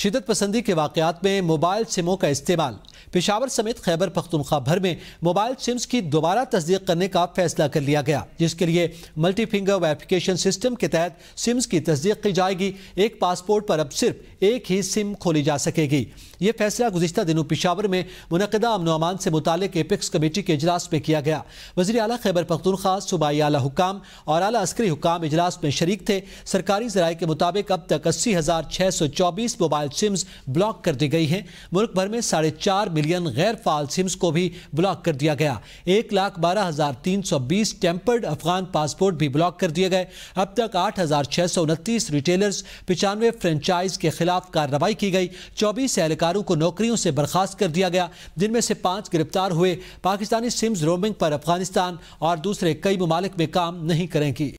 शिदत पसंदी के वाकत में मोबाइल सिमों का इस्तेमाल पिशावर समेत खैबर पख्तनख्वा भर में मोबाइल सिम्स की दोबारा तस्दीक करने का फैसला कर लिया गया जिसके लिए मल्टी फिंगर वेरिफिकेशन सिस्टम के तहत सिम्स की तस्दीक की जाएगी एक पासपोर्ट पर अब सिर्फ एक ही सिम खोली जा सकेगी ये फैसला गुजशत दिनों पिशावर में मुनदा अमन अमान से मुतल एपिक्स कमेटी के अजलास में किया गया वजी अला खैबर पख्तनख्वा सूबाई अला हुकाम और अला अस्करी हुकाम इजलास में शरीक थे सरकारी जराये के मुताबिक अब तक अस्सी हज़ार छः सौ चौबीस मोबाइल सिम्स ब्लॉक कर दी गई हैं मुल्क भर में साढ़े चार मिलियन मिलियन गैर फाल सिम्स को भी ब्लॉक कर दिया गया एक लाख बारह हज़ार तीन सौ बीस टेम्पर्ड अफगान पासपोर्ट भी ब्लॉक कर दिए गए अब तक आठ हज़ार छह सौ उनतीस रिटेलर्स पिचानवे फ्रेंचाइज के खिलाफ कार्रवाई की गई चौबीस एहलकारों को नौकरियों से बर्खास्त कर दिया गया जिनमें से पांच गिरफ्तार हुए पाकिस्तानी सिम्स रोमिंग पर अफगानिस्तान और दूसरे कई ममालिक में काम नहीं करेंगी